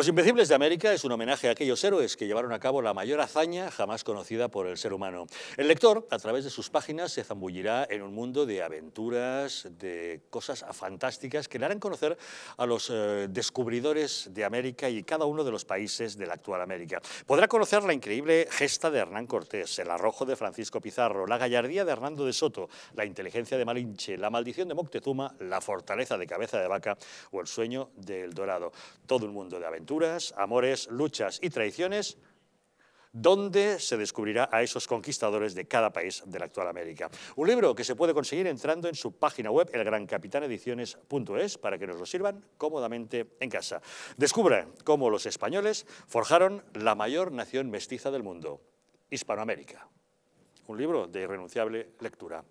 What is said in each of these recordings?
Los Invencibles de América es un homenaje a aquellos héroes que llevaron a cabo la mayor hazaña jamás conocida por el ser humano. El lector, a través de sus páginas, se zambullirá en un mundo de aventuras, de cosas fantásticas que le harán conocer a los eh, descubridores de América y cada uno de los países de la actual América. Podrá conocer la increíble gesta de Hernán Cortés, el arrojo de Francisco Pizarro, la gallardía de Hernando de Soto, la inteligencia de Malinche, la maldición de Moctezuma, la fortaleza de Cabeza de Vaca o el sueño del Dorado. Todo un mundo de aventuras amores, luchas y traiciones, donde se descubrirá a esos conquistadores de cada país de la actual América. Un libro que se puede conseguir entrando en su página web elgrancapitanediciones.es para que nos lo sirvan cómodamente en casa. Descubra cómo los españoles forjaron la mayor nación mestiza del mundo, Hispanoamérica un libro de irrenunciable lectura.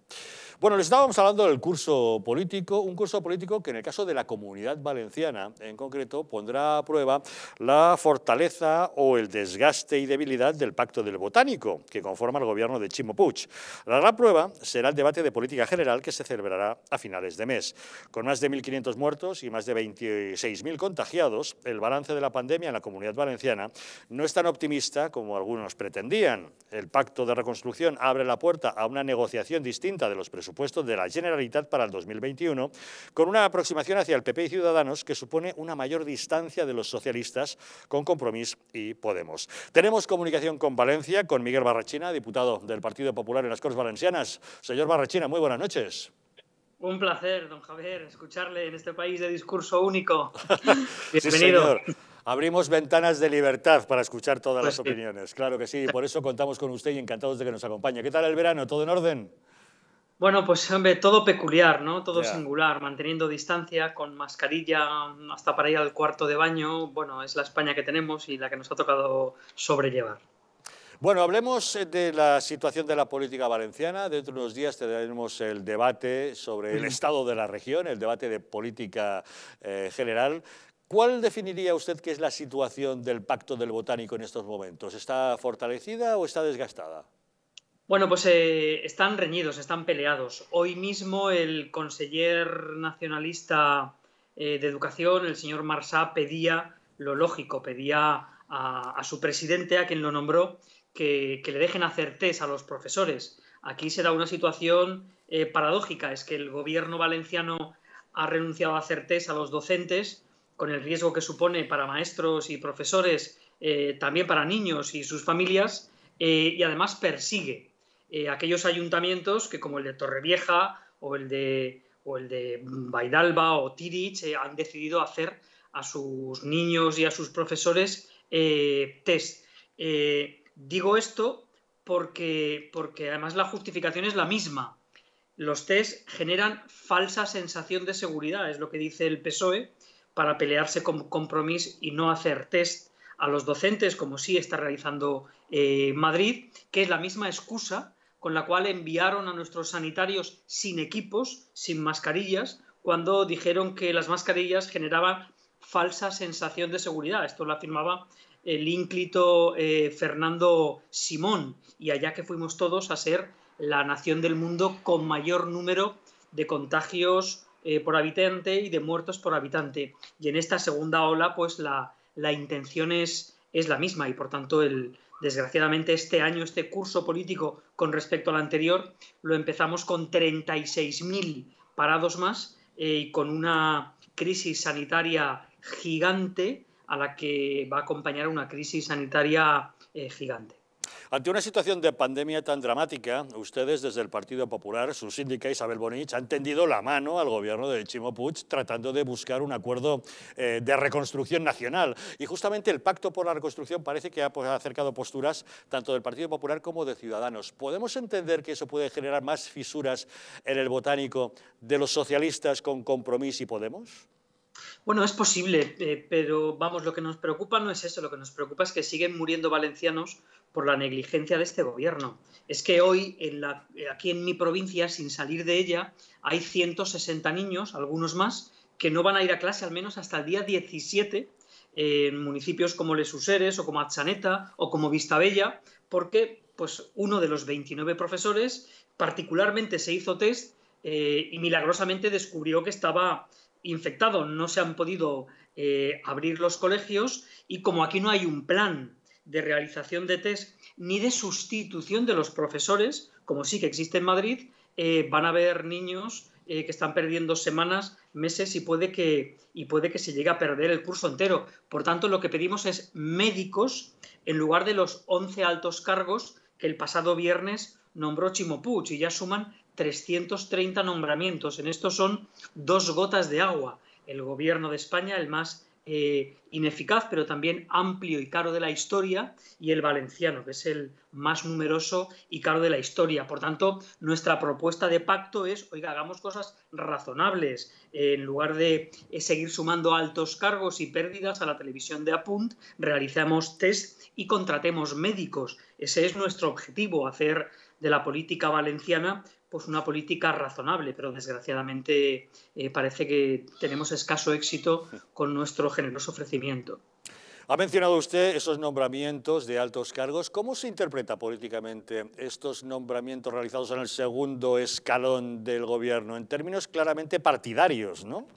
Bueno, les estábamos hablando del curso político, un curso político que en el caso de la comunidad valenciana en concreto pondrá a prueba la fortaleza o el desgaste y debilidad del pacto del botánico que conforma el gobierno de Chimo Puig. La gran prueba será el debate de política general que se celebrará a finales de mes. Con más de 1.500 muertos y más de 26.000 contagiados, el balance de la pandemia en la comunidad valenciana no es tan optimista como algunos pretendían. El pacto de reconstrucción ha abre la puerta a una negociación distinta de los presupuestos de la Generalitat para el 2021, con una aproximación hacia el PP y Ciudadanos que supone una mayor distancia de los socialistas con Compromís y Podemos. Tenemos comunicación con Valencia, con Miguel Barrachina, diputado del Partido Popular en las Cortes Valencianas. Señor Barrachina, muy buenas noches. Un placer, don Javier, escucharle en este país de discurso único. Bienvenido abrimos ventanas de libertad para escuchar todas pues las opiniones. Claro que sí, por eso contamos con usted y encantados de que nos acompañe. ¿Qué tal el verano? ¿Todo en orden? Bueno, pues hombre, todo peculiar, ¿no? Todo singular, manteniendo distancia, con mascarilla hasta para ir al cuarto de baño. Bueno, es la España que tenemos y la que nos ha tocado sobrellevar. Bueno, hablemos eh, de la situación de la política valenciana. Dentro de unos días tendremos el debate sobre el estado de la región, el debate de política eh, general. ¿Cuál definiría usted que es la situación del Pacto del Botánico en estos momentos? ¿Está fortalecida o está desgastada? Bueno, pues eh, están reñidos, están peleados. Hoy mismo el conseller nacionalista eh, de Educación, el señor Marsá, pedía lo lógico, pedía a, su presidente, a quien lo nombró, que, le dejen hacer test a los profesores. Aquí se da una situación eh, paradójica, es que el gobierno valenciano ha renunciado a hacer test a los docentes, con el riesgo que supone para maestros y profesores, eh, también para niños y sus familias, eh, y además persigue eh, aquellos ayuntamientos que, como el de Torrevieja o el de, o el de Baidalba o Tirich, han decidido hacer a sus niños y a sus profesores test. digo esto porque, porque además la justificación es la misma los test generan falsa sensación de seguridad, es lo que dice el PSOE, para pelearse con compromiso y no hacer test a los docentes, como sí está realizando eh, Madrid, que es la misma excusa con la cual enviaron a nuestros sanitarios sin equipos, sin mascarillas, cuando dijeron que las mascarillas generaban falsa sensación de seguridad. Esto lo afirmaba el ínclito eh, Fernando Simón, y allá que fuimos todos a ser la nación del mundo con mayor número de contagios eh, por habitante y de muertos por habitante. Y en esta segunda ola, pues la, intención es, es, la misma y por tanto, el, desgraciadamente, este año, este curso político con respecto al anterior, lo empezamos con 36.000 parados más eh, y con una crisis sanitaria gigante a la que va a acompañar una crisis sanitaria eh, gigante. Ante una situación de pandemia tan dramática, ustedes desde el Partido Popular, su síndica Isabel Bonich, han tendido la mano al gobierno de Chimo Puig tratando de buscar un acuerdo eh, de reconstrucción nacional. Y justamente el Pacto por la Reconstrucción parece que pues, ha acercado posturas tanto del Partido Popular como de Ciudadanos. ¿Podemos entender que eso puede generar más fisuras en el botánico de los socialistas con Compromís y Podemos? Bueno, es posible, eh, pero vamos, lo que nos preocupa no es eso, lo que nos preocupa es que siguen muriendo valencianos por la negligencia de este gobierno. Es que hoy, en eh, aquí en mi provincia, sin salir de ella, hay 160 niños, algunos más, que no van a ir a clase al menos hasta el día 17 en municipios como Les o como Achaneta o como Vistabella, porque pues, uno de los 29 profesores particularmente se hizo test eh, y milagrosamente descubrió que estaba infectado no se han podido eh, abrir los colegios y como aquí no hay un plan de realización de test ni de sustitución de los profesores, como sí que existe en Madrid, eh, van a haber niños eh, que están perdiendo semanas, meses y puede, que, y puede que se llegue a perder el curso entero. Por tanto, lo que pedimos es médicos en lugar de los 11 altos cargos que el pasado viernes nombró Chimo y ya suman 330 nombramientos. En estos son dos gotas de agua. El gobierno de España, el más eh, ineficaz, pero también amplio y caro de la historia, y el valenciano, que es el más numeroso y caro de la historia. Por tanto, nuestra propuesta de pacto es, oiga, hagamos cosas razonables, en lugar de eh, seguir sumando altos cargos y pérdidas a la televisión de Apunt, realizamos test y contratemos médicos. Ese es nuestro objetivo, hacer de la política valenciana pues una política razonable, pero desgraciadamente eh, parece que tenemos escaso éxito con nuestro generoso ofrecimiento. Ha mencionado usted esos nombramientos de altos cargos. ¿Cómo se interpreta políticamente estos nombramientos realizados en el segundo escalón del gobierno, en términos claramente partidarios, no?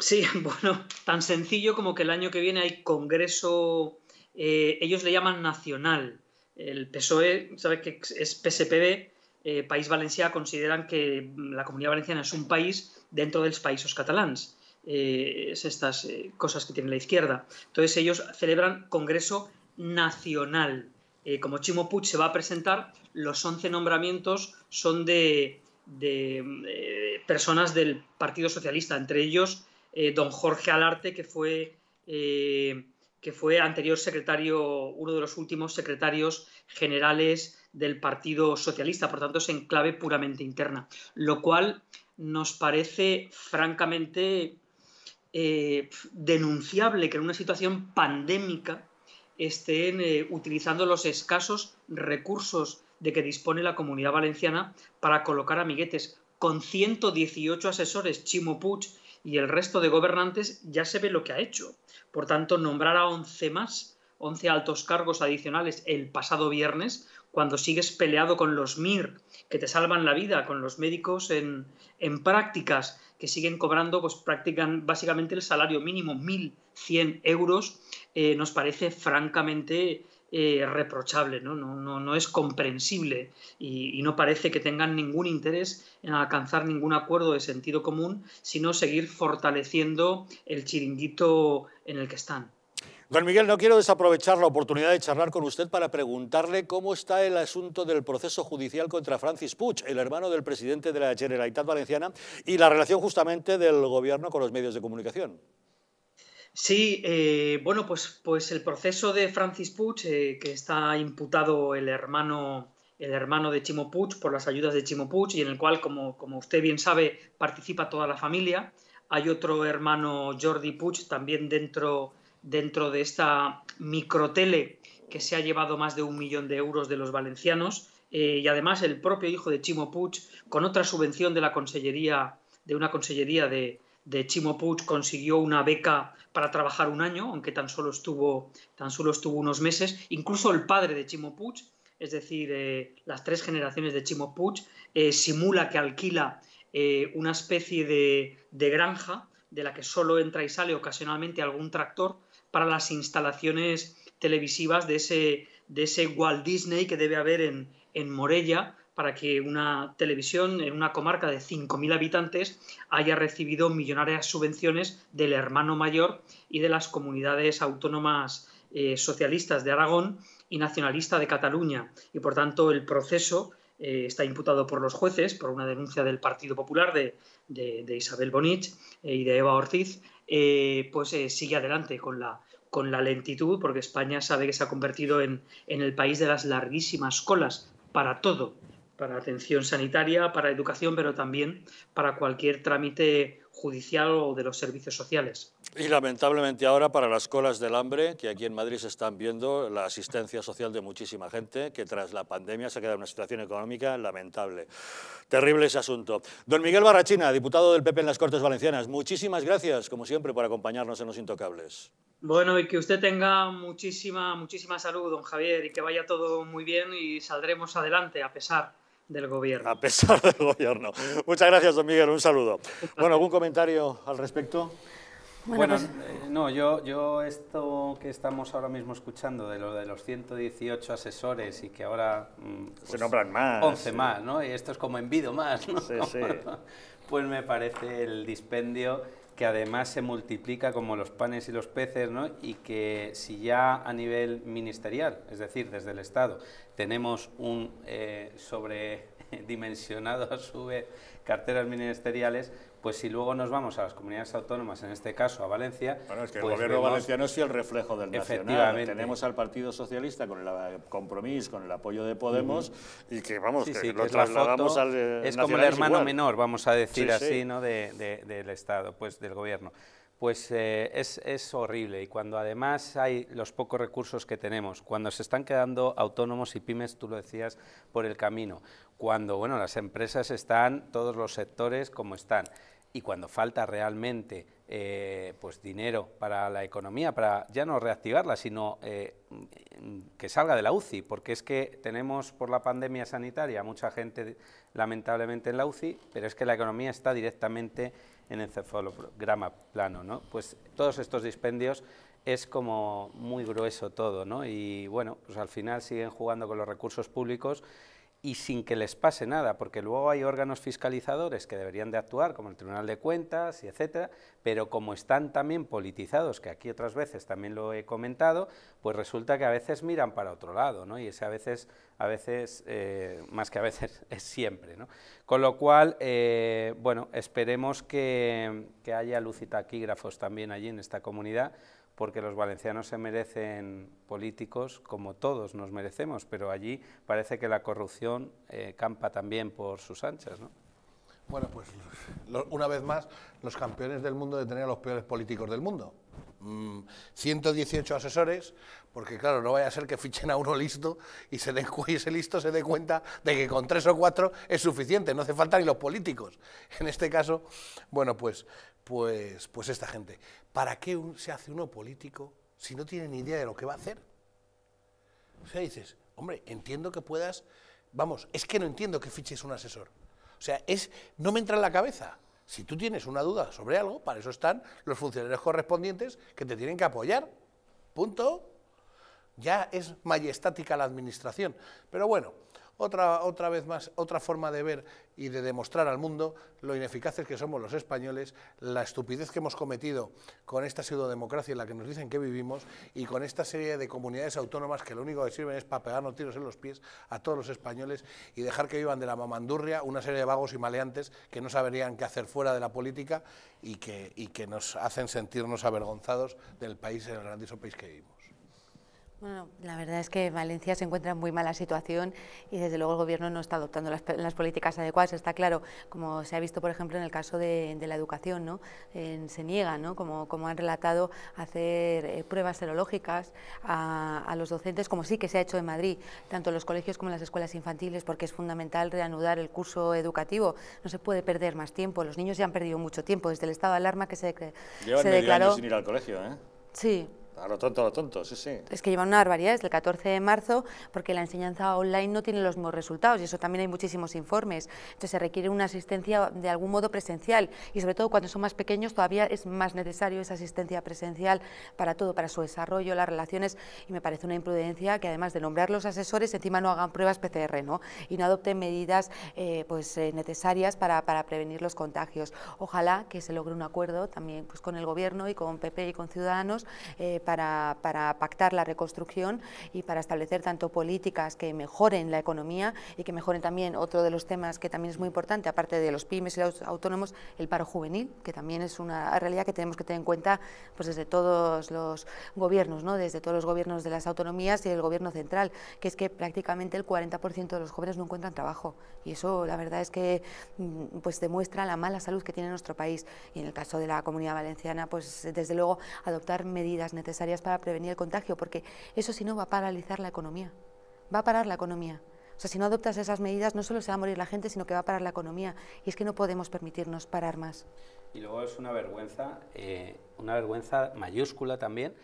Sí, bueno, tan sencillo como que el año que viene hay congreso, eh, ellos le llaman nacional. El PSOE, ¿sabes que es PSPB? Eh, país Valencià consideran que mm, la Comunidad Valenciana es un país dentro de los países catalanes eh, es estas eh, cosas que tiene la izquierda. Entonces ellos celebran Congreso Nacional. como Chimo Puig se va a presentar, los 11 nombramientos son de, personas del Partido Socialista, entre ellos don Jorge Alarte, que fue que fue anterior secretario, uno de los últimos secretarios generales del Partido Socialista, por tanto es en clave puramente interna, lo cual nos parece francamente eh, denunciable que en una situación pandémica estén eh, utilizando los escasos recursos de que dispone la comunidad valenciana para colocar amiguetes. Con 118 asesores, Chimo Puig y el resto de gobernantes ya se ve lo que ha hecho. Por tanto, nombrar a 11 más, 11 altos cargos adicionales el pasado viernes, cuando sigues peleado con los MIR, que te salvan la vida, con los médicos en, prácticas, que siguen cobrando, pues practican básicamente el salario mínimo, 1.100 euros, eh, nos parece francamente eh, reprochable, ¿no? No, ¿no? es comprensible y, no parece que tengan ningún interés en alcanzar ningún acuerdo de sentido común, sino seguir fortaleciendo el chiringuito en el que están. Don Miguel, no quiero desaprovechar la oportunidad de charlar con usted para preguntarle cómo está el asunto del proceso judicial contra Francis Puig, el hermano del presidente de la Generalitat Valenciana, y la relación justamente del gobierno con los medios de comunicación. Sí, eh, bueno, pues, pues el proceso de Francis Puig, eh, que está imputado el hermano, el hermano de Chimo Puig por las ayudas de Chimo Puig y en el cual, como, como usted bien sabe, participa toda la familia. Hay otro hermano, Jordi Puig, también dentro dentro de esta microtele que se ha llevado más de un millón de euros de los valencianos. Eh, y además el propio hijo de Chimo Puig, con otra subvención de la consellería, de una consellería de, Chimo Puig, consiguió una beca para trabajar un año, aunque tan solo estuvo, tan solo estuvo unos meses. Incluso el padre de Chimo Puig, es decir, eh, las tres generaciones de Chimo Puig, eh, simula que alquila una especie de granja de la que solo entra y sale ocasionalmente algún tractor para las instalaciones televisivas de ese, de ese Walt Disney que debe haber en, en Morella para que una televisión en una comarca de 5.000 habitantes haya recibido millonarias subvenciones del hermano mayor y de las comunidades autónomas eh, socialistas de Aragón y nacionalista de Cataluña. Y por tanto el proceso eh, está imputado por los jueces por una denuncia del Partido Popular de, de, Isabel Bonich eh, y de Eva Ortiz eh, pues eh, sigue adelante con la, con la lentitud, porque España sabe que se ha convertido en el país de las larguísimas colas para todo, para atención sanitaria, para educación, pero también para cualquier trámite judicial o de los servicios sociales. Y lamentablemente ahora para las colas del hambre, que aquí en Madrid se están viendo la asistencia social de muchísima gente, que tras la pandemia se ha quedado en una situación económica lamentable. Terrible ese asunto. Don Miguel Barrachina, diputado del PP en las Cortes Valencianas, muchísimas gracias, como siempre, por acompañarnos en Los Intocables. Bueno, y que usted tenga muchísima, muchísima salud, don Javier, y que vaya todo muy bien y saldremos adelante, a pesar del gobierno. A pesar del gobierno. Muchas gracias, don Miguel, un saludo. Bueno, ¿algún comentario al respecto? Bueno, pues- eh, no, yo, yo esto que estamos ahora mismo escuchando de lo de los 118 asesores y que ahora... Mm, se pues, nombran más. 11 más, ¿no? Y esto es como envido más, ¿no? pues me parece el dispendio que además se multiplica como los panes y los peces, ¿no? y que si ya a nivel ministerial, es decir, desde el Estado, tenemos un eh, sobredimensionado a su carteras ministeriales, pues si luego nos vamos a las comunidades autónomas, en este caso a Valencia... Bueno, es que el pues gobierno valenciano es el reflejo del nacional. Tenemos al Partido Socialista con el compromiso, con el apoyo de Podemos, y que vamos, que, lo trasladamos al eh, Es como el hermano menor, vamos a decir así, ¿no?, de, del Estado, pues del gobierno. Pues eh, es, horrible, y cuando además hay los pocos recursos que tenemos, cuando se están quedando autónomos y pymes, tú lo decías, por el camino, cuando, bueno, las empresas están, todos los sectores como están, y cuando falta realmente eh, pues dinero para la economía, para ya no reactivarla, sino eh, que salga de la UCI, porque es que tenemos por la pandemia sanitaria mucha gente lamentablemente en la UCI, pero es que la economía está directamente en el cefalograma plano, ¿no? Pues todos estos dispendios es como muy grueso todo, ¿no? Y bueno, pues al final siguen jugando con los recursos públicos y sin que les pase nada, porque luego hay órganos fiscalizadores que deberían de actuar, como el Tribunal de Cuentas y etcétera, pero como están también politizados, que aquí otras veces también lo he comentado, pues resulta que a veces miran para otro lado, ¿no? Y ese a veces, a veces, eh, más que a veces, es siempre, ¿no? Con lo cual, eh, bueno, esperemos que, que haya luz también allí en esta comunidad, porque los valencianos se merecen políticos como todos nos merecemos, pero allí parece que la corrupción eh, campa también por sus anchas. ¿no? Bueno, pues una vez más, los campeones del mundo de tener a los peores políticos del mundo. 118 mm, asesores, porque claro, no vaya a ser que fichen a uno listo y, se den, y ese listo se dé cuenta de que con tres o cuatro es suficiente, no hace falta ni los políticos. En este caso, bueno, pues pues, pues esta gente. ¿Para qué se hace uno político si no tiene ni idea de lo que va a hacer? O sea, dices, hombre, entiendo que puedas, vamos, es que no entiendo que fiches un asesor. O sea, es, no me entra en la cabeza. Si tú tienes una duda sobre algo, para eso están los funcionarios correspondientes que te tienen que apoyar. Punto. Ya es majestática la administración. Pero bueno, otra, otra vez más, otra forma de ver y de demostrar al mundo lo ineficaces que somos los españoles, la estupidez que hemos cometido con esta pseudodemocracia en la que nos dicen que vivimos y con esta serie de comunidades autónomas que lo único que sirven es para pegarnos tiros en los pies a todos los españoles y dejar que vivan de la mamandurria una serie de vagos y maleantes que no sabrían qué hacer fuera de la política y que, nos hacen sentirnos avergonzados del país, el grandísimo país que vivimos. Bueno, la verdad es que Valencia se encuentra en muy mala situación y desde luego el Gobierno no está adoptando las, políticas adecuadas, está claro, como se ha visto por ejemplo en el caso de, la educación, ¿no? se niega, ¿no? como, han relatado, hacer eh, pruebas serológicas a, los docentes, como sí que se ha hecho en Madrid, tanto en los colegios como en las escuelas infantiles, porque es fundamental reanudar el curso educativo, no se puede perder más tiempo, los niños ya han perdido mucho tiempo desde el estado de alarma que se, Llevan se declaró... sin ir al colegio, ¿eh? Sí, a lo tonto, a lo tonto, sí, sí. Es que llevan una barbaridad es el 14 de marzo porque la enseñanza online no tiene los mismos resultados y eso también hay muchísimos informes. Entonces se requiere una asistencia de algún modo presencial y sobre todo cuando son más pequeños todavía es más necesario esa asistencia presencial para todo, para su desarrollo, las relaciones y me parece una imprudencia que además de nombrar los asesores encima no hagan pruebas PCR ¿no? y no adopten medidas eh, pues, eh, necesarias para, prevenir los contagios. Ojalá que se logre un acuerdo también pues, con el Gobierno y con PP y con Ciudadanos eh, para, pactar la reconstrucción y para establecer tanto políticas que mejoren la economía y que mejoren también otro de los temas que también es muy importante, aparte de los pymes y los autónomos, el paro juvenil, que también es una realidad que tenemos que tener en cuenta pues desde todos los gobiernos, ¿no? desde todos los gobiernos de las autonomías y el gobierno central, que es que prácticamente el 40% de los jóvenes no encuentran trabajo y eso la verdad es que mm, pues demuestra la mala salud que tiene nuestro país y en el caso de la Comunidad Valenciana pues desde luego adoptar medidas necesarias necesarias para prevenir el contagio, porque eso si no va a paralizar la economía, va a parar la economía. O sea, si no adoptas esas medidas, no solo se va a morir la gente, sino que va a parar la economía. Y es que no podemos permitirnos parar más. Y luego es una vergüenza, eh, una vergüenza mayúscula también,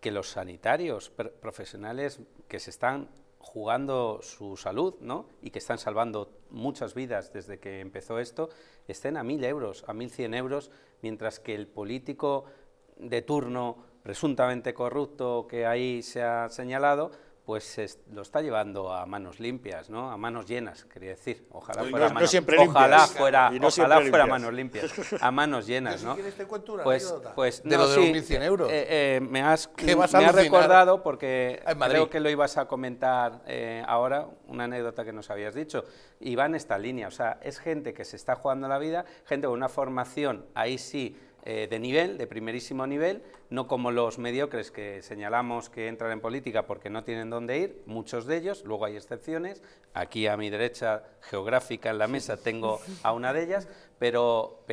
que los sanitarios profesionales que se están jugando su salud ¿no? y que están salvando muchas vidas desde que empezó esto, estén a 1.000 euros, a 1.100 euros, mientras que el político de turno presuntamente corrupto que ahí se ha señalado, pues lo está llevando a manos limpias, ¿no? A manos llenas, quería decir. Ojalá fuera, manos, ojalá fuera, manos limpias, a manos llenas, ¿no? pues, pues de lo de 1.100 eh, euros. Eh, me has, recordado porque creo que lo ibas a comentar eh, ahora una anécdota que nos habías dicho. Y va en esta línea, o sea, es gente que se está jugando la vida, gente con una formación, ahí sí eh, de nivel, de primerísimo nivel, no como los mediocres que señalamos que entran en política porque no tienen dónde ir, muchos de ellos, luego hay excepciones, aquí a mi derecha geográfica en la mesa tengo a una de ellas, pero,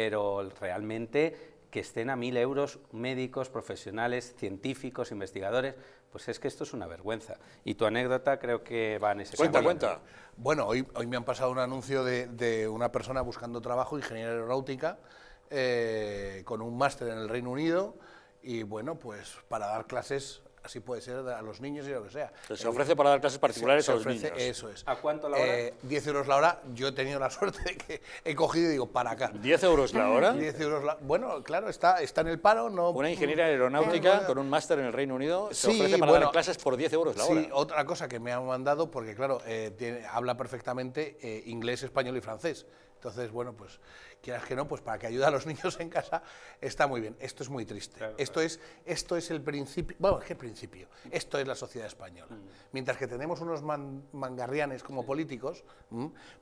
realmente que estén a mil euros médicos, profesionales, científicos, investigadores, pues es que esto es una vergüenza. Y tu anécdota creo que va en ese Cuenta, cuenta. Bueno, hoy, me han pasado un anuncio de, de una persona buscando trabajo, ingeniero aeronáutica, eh, con un máster en el Reino Unido y bueno, pues para dar clases así puede ser a los niños y lo que sea. Se eh, ofrece para dar clases particulares a los niños. Eso es. ¿A cuánto la hora? 10 eh, euros la hora. Yo he tenido la suerte de que he cogido y digo, para acá. ¿10 euros la hora? 10 euros Bueno, claro, está, está en el paro. no Una ingeniera aeronáutica con un máster en el Reino Unido se ofrece para dar clases por 10 euros la hora. Sí, otra cosa que me han mandado, porque claro, eh, habla perfectamente inglés, español y francés. Entonces, bueno, pues quieras que no, pues para que ayude a los niños en casa está muy bien. Esto es muy triste. esto, Es, esto es el principio, bueno, ¿qué principio? Esto es la sociedad española. Mm. Mientras que tenemos unos mangarrianes como políticos,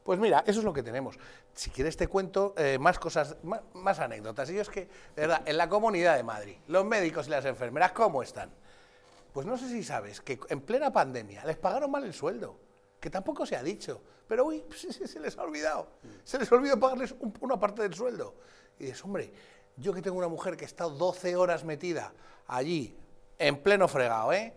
pues mira, eso es lo que tenemos. Si quieres te cuento eh, más cosas, más, anécdotas. Y es que, de verdad, en la Comunidad de Madrid, los médicos y las enfermeras, ¿cómo están? Pues no sé si sabes que en plena pandemia les pagaron mal el sueldo que tampoco se ha dicho, pero uy, se les ha olvidado, se les olvidó pagarles una parte del sueldo. Y dices, hombre, yo que tengo una mujer que está 12 horas metida allí, en pleno fregado, ¿eh?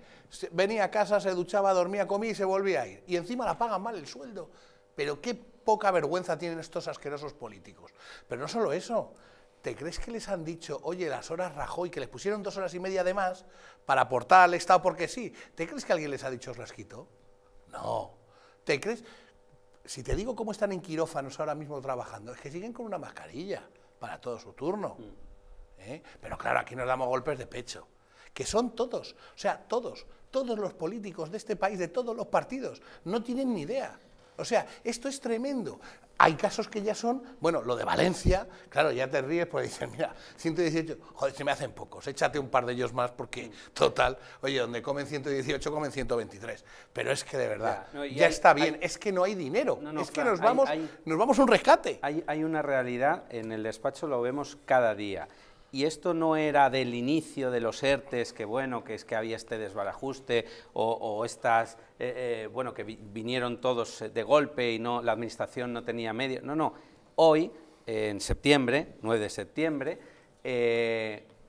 venía a casa, se duchaba, dormía, comía y se volvía a ir. Y encima la pagan mal el sueldo. Pero qué poca vergüenza tienen estos asquerosos políticos. Pero no solo eso, ¿te crees que les han dicho, oye, las horas y que les pusieron dos horas y media de más para aportar al Estado porque sí? ¿Te crees que alguien les ha dicho, os las quito? No. ¿Te crees? Si te digo cómo están en quirófanos ahora mismo trabajando, es que siguen con una mascarilla para todo su turno. Mm. ¿eh? Pero claro, aquí nos damos golpes de pecho, que son todos, o sea, todos, todos los políticos de este país, de todos los partidos, no tienen ni idea. O sea, esto es tremendo. Hay casos que ya son, bueno, lo de Valencia, claro, ya te ríes porque dicen, mira, 118, joder, se me hacen pocos, échate un par de ellos más porque, total, oye, donde comen 118 comen 123. Pero es que de verdad, ya, está bien, es que no hay dinero, es que nos, vamos, nos vamos a un rescate. Hay, hay una realidad, en el despacho lo vemos cada día y esto no era del inicio de los ERTES, que bueno, que es que había este desbarajuste o, estas, eh, eh, bueno, que vinieron todos eh, de golpe y no la administración no tenía medio. No, no. Hoy, en septiembre, 9 de septiembre,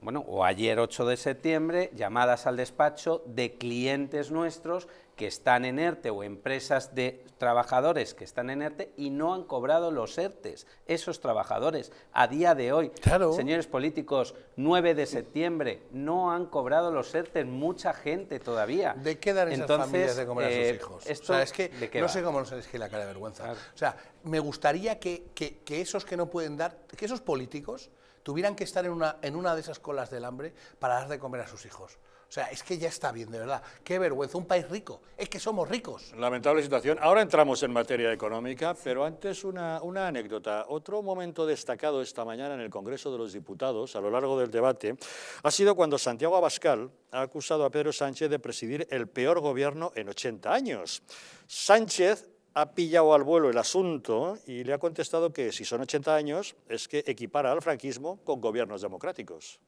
bueno, o ayer 8 de septiembre, llamadas al despacho de clientes nuestros que están en ERTE o empresas de trabajadores que están en ERTE y no han cobrado los ERTES, esos trabajadores, a día de hoy. Señores políticos, 9 de septiembre, no han cobrado los ERTES mucha gente todavía. ¿De qué dar esas Entonces, familias de comer a sus eh, hijos? Esto, es no sé cómo la cara de vergüenza. O sea, me gustaría que, esos que no pueden dar, que esos políticos tuvieran que estar en una, en una de esas colas del hambre para dar de comer a sus hijos. O sea, es que ya está bien, de verdad. Qué vergüenza, un país rico. Es que somos ricos. Lamentable situación. Ahora entramos en materia económica, pero antes una, una anécdota. Otro momento destacado esta mañana en el Congreso de los Diputados, a lo largo del debate, ha sido cuando Santiago Abascal ha acusado a Pedro Sánchez de presidir el peor gobierno en 80 años. Sánchez ha pillado al vuelo el asunto y le ha contestado que si son 80 años es que equipara al franquismo con gobiernos democráticos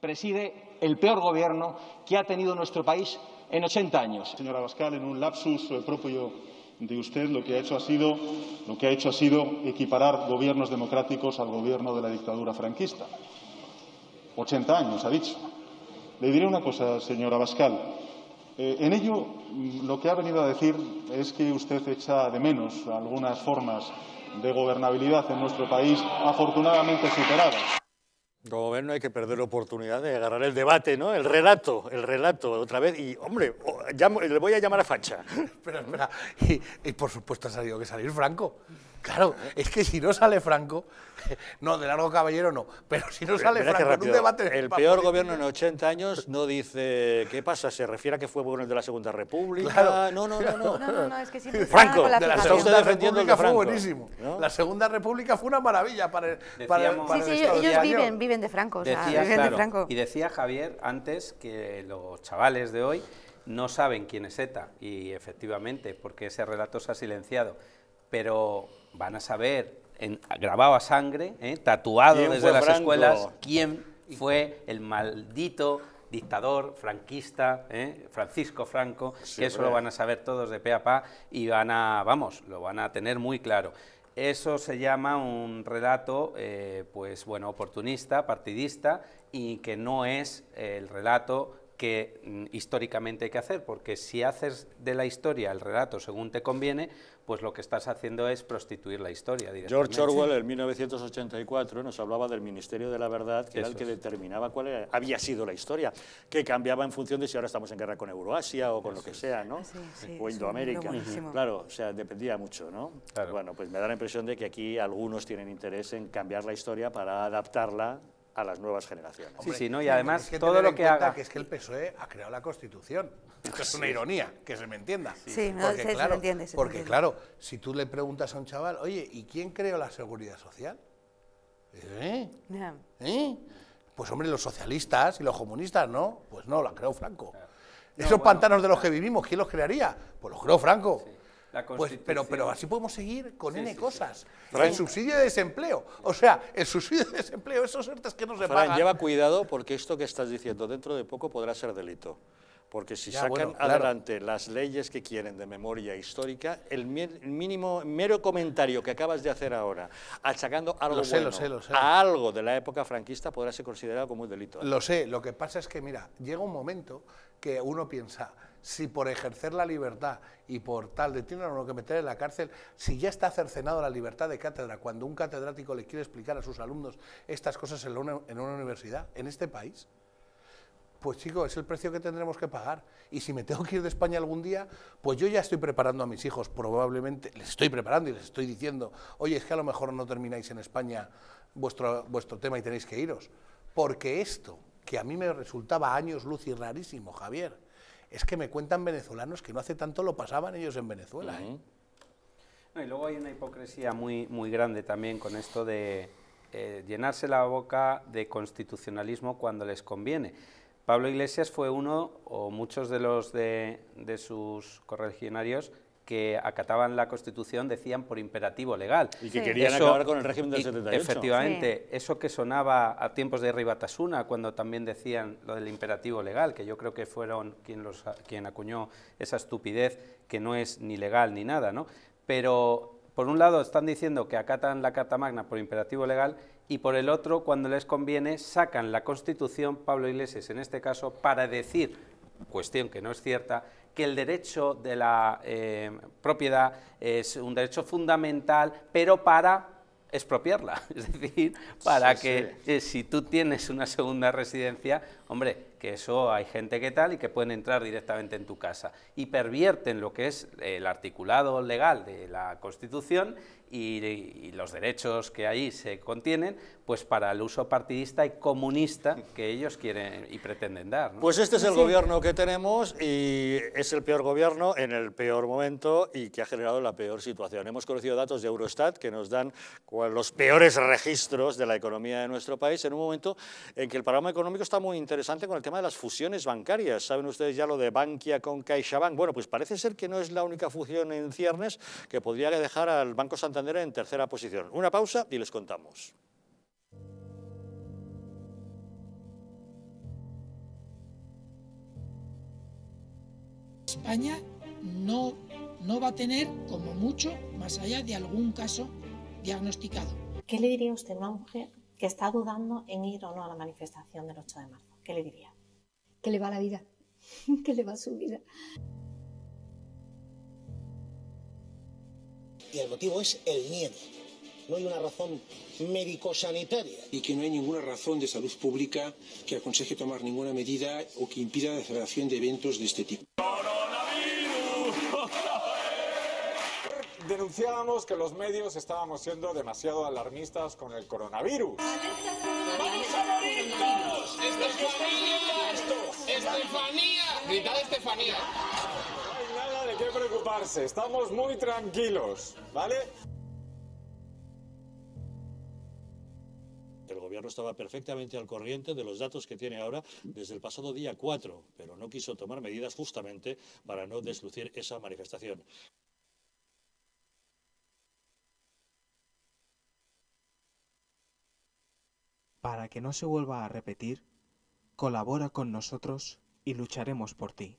preside el peor gobierno que ha tenido nuestro país en 80 años. Señora Abascal, en un lapsus propio de usted, lo que ha hecho ha sido, equiparar gobiernos democráticos al gobierno de la dictadura franquista. 80 años, ha dicho. Le diré una cosa, señora Abascal. Eh, en ello, mm, lo que ha venido a decir es que usted echa de menos algunas formas de gobernabilidad en nuestro país, afortunadamente superadas. Como no hay que perder la oportunidad de agarrar el debate, ¿no? El relato, el relato, otra vez. Y, hombre, oh, le voy a llamar a Facha. espera. Y, y por supuesto ha salido que salir Franco. Claro, es que si no sale Franco, no, de largo caballero no, pero si no sale Franco en un debate... El peor gobierno en 80 años no dice, ¿qué pasa? ¿Se refiere a que fue bueno el de la Segunda República? Claro. No, no, no, no. no, no, es que Franco, de la Segunda República fue buenísimo. La Segunda República fue una maravilla para, el, Decíamos, Sí, sí, ellos viven, viven de Franco, de Franco. Y decía Javier antes que los chavales de hoy no saben quién es ETA, y efectivamente, porque ese relato se ha silenciado, pero van a saber, en, grabado a sangre, ¿eh? tatuado desde las escuelas, quién fue el maldito dictador franquista, ¿eh? Francisco Franco, y que eso lo van a saber todos de pe a pa y van a, vamos, lo van a tener muy claro. Eso se llama un relato, eh, pues bueno, oportunista, partidista y que no es el relato que mm, históricamente hay que hacer, porque si haces de la historia el relato según te conviene, pues lo que estás haciendo es prostituir la historia. George Orwell en 1984 nos hablaba del Ministerio de la Verdad, que era el que determinaba cuál había sido la historia, que cambiaba en función de si ahora estamos en guerra con Euroasia o con lo que sea, ¿no? Sí, sí, o Indoamérica. Claro, o sea, dependía mucho, ¿no? Bueno, pues me da la impresión de que aquí algunos tienen interés en cambiar la historia para adaptarla a las nuevas generaciones. ¿no? y además todo lo que haga... es que el PSOE ha creado la Constitución. es una ironía, que se me entienda. Sí, no, porque, claro, entiende, porque claro, si tú le preguntas a un chaval, oye, ¿y quién creó la Seguridad Social? ¿Eh? ¿Eh? Pues hombre, los socialistas y los comunistas, ¿no? Pues no, la creó Franco. Esos pantanos de los que vivimos, ¿quién los crearía? Pues los creó Franco. Pues, pero, pero así podemos seguir con N cosas. el subsidio de desempleo. O sea, el subsidio de desempleo, esos ERTES que no se Fran, lleva cuidado porque esto que estás diciendo dentro de poco podrá ser delito. Porque si sacan adelante las leyes que quieren de memoria histórica, el mínimo, mero comentario que acabas de hacer ahora, achacando algo a algo de la época franquista, podrá ser considerado como un delito. Lo sé, lo que pasa es que, mira, llega un momento que uno piensa, si por ejercer la libertad y por tal tener lo que meter en la cárcel, si ya está cercenado la libertad de cátedra, cuando un catedrático le quiere explicar a sus alumnos estas cosas en una, universidad, en este país, pues chicos, es el precio que tendremos que pagar. Y si me tengo que ir de España algún día, pues yo ya estoy preparando a mis hijos, probablemente, les estoy preparando y les estoy diciendo, oye, es que a lo mejor no termináis en España vuestro, vuestro tema y tenéis que iros. Porque esto, que a mí me resultaba años luz y rarísimo, Javier, es que me cuentan venezolanos que no hace tanto lo pasaban ellos en Venezuela. ¿eh? y luego hay una hipocresía muy, muy grande también con esto de eh, llenarse la boca de constitucionalismo cuando les conviene. Pablo Iglesias fue uno, o muchos de los de, de sus correligionarios, que acataban la Constitución decían por imperativo legal. Y que querían acabar con el régimen del 78. Efectivamente, eso que sonaba a tiempos de Ribatasuna, cuando también decían lo del imperativo legal, que yo creo que fueron quien, quien acuñó esa estupidez que no es ni legal ni nada, ¿no? Pero, por un lado, están diciendo que acatan la Carta Magna por imperativo legal y por el otro, cuando les conviene, sacan la Constitución, Pablo Iglesias en este caso, para decir, cuestión que no es cierta, que el derecho de la eh, propiedad es un derecho fundamental, pero para expropiarla, es decir, para que si tú tienes una segunda residencia, hombre, que eso hay gente que tal y que pueden entrar directamente en tu casa y pervierten lo que es eh, el articulado legal de la Constitución y, los derechos que ahí se contienen, pues para el uso partidista y comunista que ellos quieren y pretenden dar. Pues este es pues el gobierno que tenemos y es el peor gobierno en el peor momento y que ha generado la peor situación. Hemos conocido datos de Eurostat que nos dan los peores registros de la economía de nuestro país en un momento en que el panorama económico está muy interesante con el tema de las fusiones bancarias. Saben ustedes ya lo de Bankia con CaixaBank. Bueno, pues parece ser que no es la única fusión en ciernes que podría dejar al Banco Santander en tercera posición. Una pausa y les contamos. España no, no va a tener, como mucho, más allá de algún caso diagnosticado. ¿Qué le diría usted a una mujer que está dudando en ir o no a la manifestación del 8 de marzo? ¿Qué le diría? que le va la vida, que le va su vida. Y el motivo es el miedo. No hay una razón médico-sanitaria. Y que no hay ninguna razón de salud pública que aconseje tomar ninguna medida o que impida la celebración de eventos de este tipo. denunciábamos que los medios estábamos siendo demasiado alarmistas con el coronavirus. ¡Estefanía! Gritad Estefanía. No hay nada de qué preocuparse. Estamos muy tranquilos, ¿vale? El gobierno estaba perfectamente al corriente de los datos que tiene ahora desde el pasado día 4, pero no quiso tomar medidas justamente para no deslucir esa manifestación. Para que no se vuelva a repetir, colabora con nosotros y lucharemos por ti.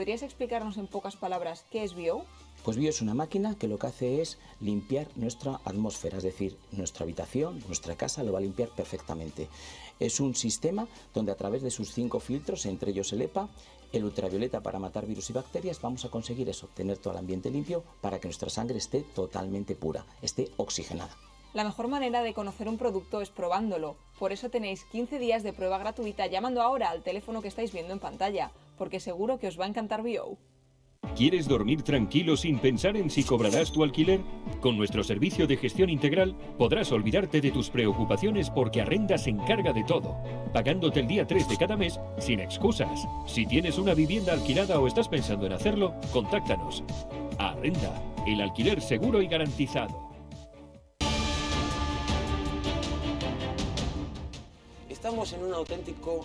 ¿podrías explicarnos en pocas palabras qué es Bio? Pues Bio es una máquina que lo que hace es limpiar nuestra atmósfera, es decir, nuestra habitación, nuestra casa lo va a limpiar perfectamente. Es un sistema donde a través de sus cinco filtros, entre ellos el EPA, el ultravioleta para matar virus y bacterias, vamos a conseguir eso, todo el ambiente limpio para que nuestra sangre esté totalmente pura, esté oxigenada. La mejor manera de conocer un producto es probándolo. Por eso tenéis 15 días de prueba gratuita llamando ahora al teléfono que estáis viendo en pantalla porque seguro que os va a encantar Bio. ¿Quieres dormir tranquilo sin pensar en si cobrarás tu alquiler? Con nuestro servicio de gestión integral podrás olvidarte de tus preocupaciones porque Arrenda se encarga de todo, pagándote el día 3 de cada mes sin excusas. Si tienes una vivienda alquilada o estás pensando en hacerlo, contáctanos. Arrenda, el alquiler seguro y garantizado. Estamos en un auténtico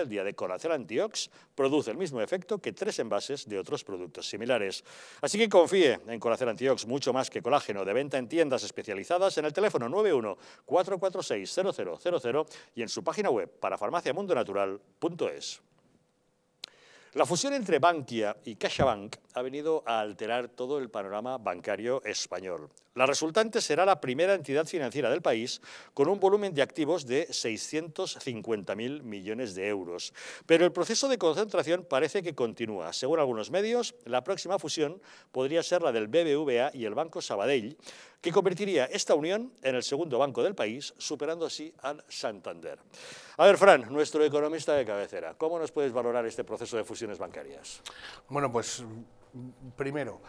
el día de Coracel Antiox produce el mismo efecto que tres envases de otros productos similares. Así que confíe en Coracel Antiox, mucho más que colágeno, de venta en tiendas especializadas en el teléfono 91 y en su página web para farmaciamundonatural.es. La fusión entre Bankia y CaixaBank ha venido a alterar todo el panorama bancario español. La resultante será la primera entidad financiera del país con un volumen de activos de 650.000 millones de euros. Pero el proceso de concentración parece que continúa. Según algunos medios, la próxima fusión podría ser la del BBVA y el Banco Sabadell, que convertiría esta unión en el segundo banco del país, superando así al Santander. A ver, Fran, nuestro economista de cabecera, ¿cómo nos puedes valorar este proceso de fusiones bancarias? Bueno, pues primero,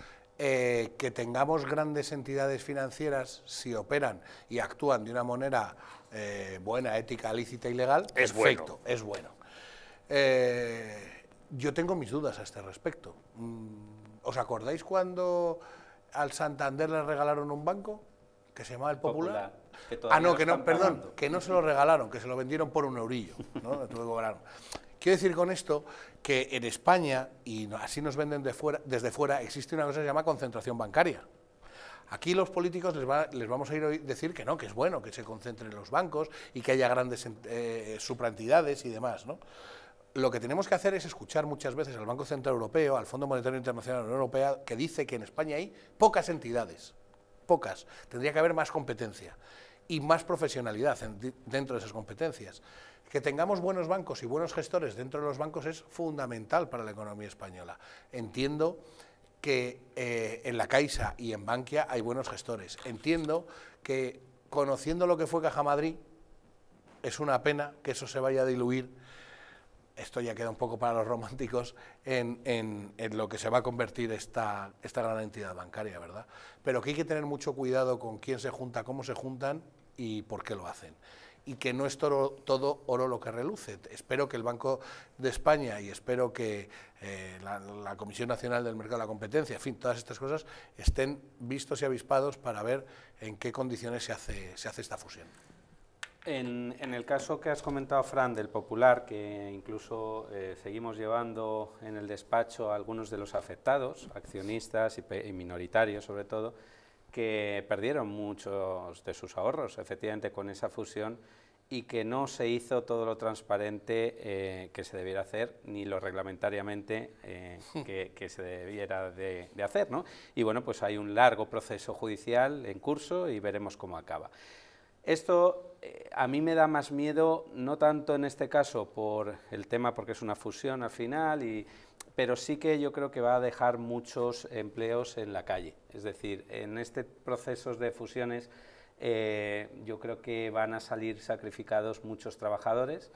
eh, que tengamos grandes entidades financieras, si operan y actúan de una manera eh, buena, ética, lícita y legal, es bueno. es bueno. Eh, yo tengo mis dudas a este respecto. Mm, ¿Os acordáis cuando al Santander le regalaron un banco que se llamaba el Popular? ah, no, que no, perdón, que no se lo regalaron, que se lo vendieron por un eurillo, ¿no? Quiero decir con esto que en España, y así nos venden desde fuera, existe una cosa que se llama concentración bancaria. Aquí los políticos les, vamos a ir a decir que no, que es bueno que se concentren los bancos y que haya grandes eh, supraentidades y demás, Lo que tenemos que hacer es escuchar muchas veces al Banco Central Europeo, al Fondo Monetario Internacional, que dice que en España hay pocas entidades, pocas, tendría que haber más competencia y más profesionalidad dentro de esas competencias. Que tengamos buenos bancos y buenos gestores dentro de los bancos es fundamental para la economía española. Entiendo que eh, en la Caixa y en Bankia hay buenos gestores. Entiendo que conociendo lo que fue Caja Madrid, es una pena que eso se vaya a diluir esto ya queda un poco para los románticos, en, lo que se va a convertir esta, gran entidad bancaria, ¿verdad? Pero que hay que tener mucho cuidado con quién se junta, cómo se juntan y por qué lo hacen. Y que no es todo, oro lo que reluce. Espero que el Banco de España y espero que eh, la, Comisión Nacional del Mercado de la Competencia, en fin, todas estas cosas, estén vistos y avispados para ver en qué condiciones se hace esta fusión. En, el caso que has comentado, Fran, del Popular, que incluso eh, seguimos llevando en el despacho a algunos de los afectados, accionistas y, minoritarios sobre todo, que perdieron muchos de sus ahorros, efectivamente, con esa fusión y que no se hizo todo lo transparente eh, que se debiera hacer, ni lo reglamentariamente eh, que, se debiera de, hacer. ¿no? Y bueno, pues hay un largo proceso judicial en curso y veremos cómo acaba. Esto eh, a mí me da más miedo, no tanto en este caso por el tema, porque es una fusión al final, y, pero sí que yo creo que va a dejar muchos empleos en la calle. Es decir, en este proceso de fusiones eh, yo creo que van a salir sacrificados muchos trabajadores,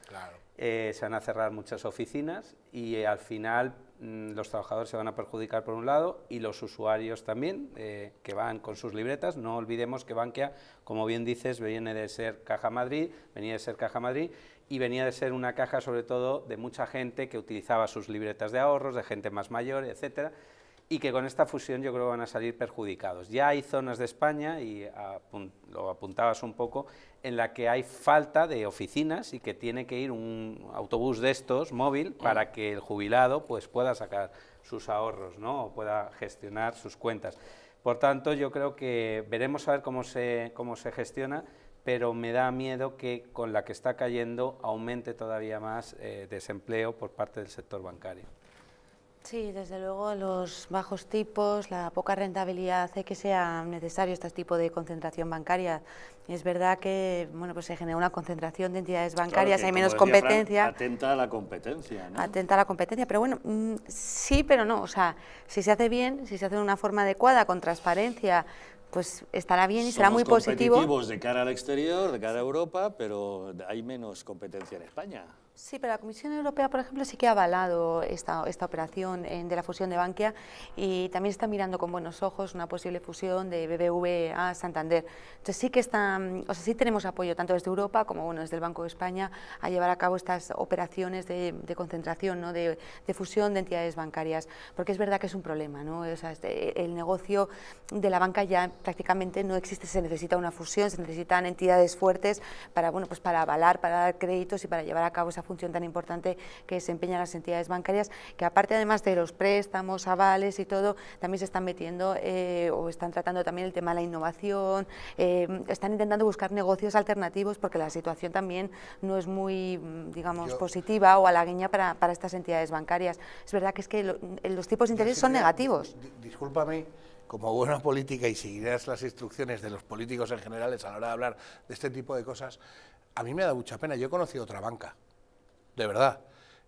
eh, se van a cerrar muchas oficinas y al final Mm, los trabajadores se van a perjudicar por un lado y los usuarios también, eh, que van con sus libretas. No olvidemos que Bankia, como bien dices, viene de ser Caja Madrid, venía de ser Caja Madrid y venía de ser una caja sobre todo de mucha gente que utilizaba sus libretas de ahorros, de gente más mayor, etcétera y que con esta fusión yo creo que van a salir perjudicados. Ya hay zonas de España, y lo apuntabas un poco, en la que hay falta de oficinas y que tiene que ir un autobús de estos móvil para que el jubilado pues, pueda sacar sus ahorros ¿no? o pueda gestionar sus cuentas. Por tanto, yo creo que veremos a ver cómo se, cómo se gestiona, pero me da miedo que con la que está cayendo aumente todavía más eh, desempleo por parte del sector bancario. Sí, desde luego los bajos tipos, la poca rentabilidad hace que sea necesario este tipo de concentración bancaria. Es verdad que bueno, pues se genera una concentración de entidades bancarias, hay menos competencia. atenta a la competencia, ¿no? Atenta a la competencia, pero bueno, mm, sí, pero no. O sea, si se hace bien, si se hace de una forma adecuada, con transparencia, pues estará bien y será muy positivo. competitivos de cara al exterior, de cara a Europa, pero hay menos competencia en España. Sí, pero la Comisión Europea, por ejemplo, sí que ha avalado esta, esta operación eh, de la fusión de Bankia y también está mirando con buenos ojos una posible fusión de BBV a Santander. Entonces sí que están, o sea, sí tenemos apoyo tanto desde Europa como bueno, desde el Banco de España a llevar a cabo estas operaciones de, de concentración, ¿no? de, de, fusión de entidades bancarias, porque es verdad que es un problema, ¿no? Este, el negocio de la banca ya prácticamente no existe, se necesita una fusión, se necesitan entidades fuertes para, bueno, pues para avalar, para dar créditos y para llevar a cabo esa función tan importante que desempeñan las entidades bancarias, que aparte además de los préstamos, avales y todo, también se están metiendo eh, o están tratando también el tema de la innovación, eh, están intentando buscar negocios alternativos porque la situación también no es muy, mm, digamos, positiva o halagüeña para, para estas entidades bancarias. Es verdad que es que los tipos de interés son negativos. Discúlpame, como buena política y seguirás las instrucciones de los políticos en general a la hora de hablar de este tipo de cosas, a mí me da mucha pena. Yo he conocido otra banca de verdad.